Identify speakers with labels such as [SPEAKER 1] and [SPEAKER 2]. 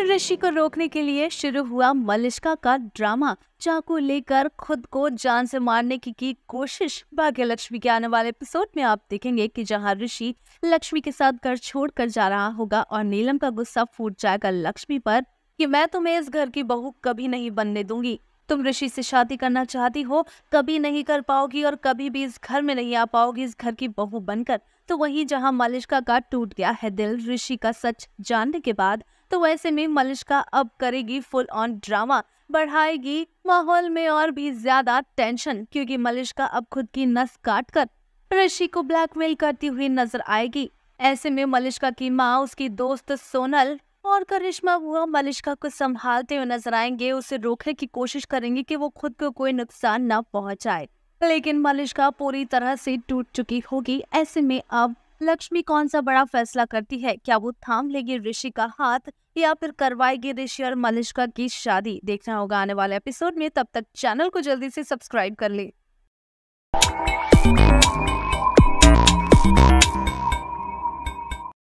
[SPEAKER 1] ऋषि को रोकने के लिए शुरू हुआ मलिश्का का ड्रामा चाकू लेकर खुद को जान से मारने की की कोशिश लक्ष्मी के आने वाले एपिसोड में आप देखेंगे कि जहां ऋषि लक्ष्मी के साथ घर छोड़कर जा रहा होगा और नीलम का गुस्सा फूट जाएगा लक्ष्मी पर कि मैं तुम्हें इस घर की बहू कभी नहीं बनने दूंगी तुम ऋषि से शादी करना चाहती हो कभी नहीं कर पाओगी और कभी भी इस घर में नहीं आ पाओगी इस घर की बहू बनकर तो वही जहाँ मलिश्का का टूट गया है दिल ऋषि का सच जानने के बाद तो वैसे में मलिश्का अब करेगी फुल ऑन ड्रामा बढ़ाएगी माहौल में और भी ज्यादा टेंशन क्योंकि मलिश्का अब खुद की नस काट कर ऋषि को ब्लैकमेल करती हुई नजर आएगी ऐसे में मलिश्का की माँ उसकी दोस्त सोनल और करिश्मा बुआ मलिश्का को संभालते हुए नजर आएंगे उसे रोकने की कोशिश करेंगे कि वो खुद को कोई नुकसान न पहुंचाए लेकिन मलिश्का पूरी तरह से टूट चुकी होगी ऐसे में अब लक्ष्मी कौन सा बड़ा फैसला करती है क्या वो थाम लेगी ऋषि का हाथ या फिर करवाएगी ऋषि और मलिश्का की शादी देखना होगा आने वाले एपिसोड में तब तक चैनल को जल्दी से सब्सक्राइब कर ले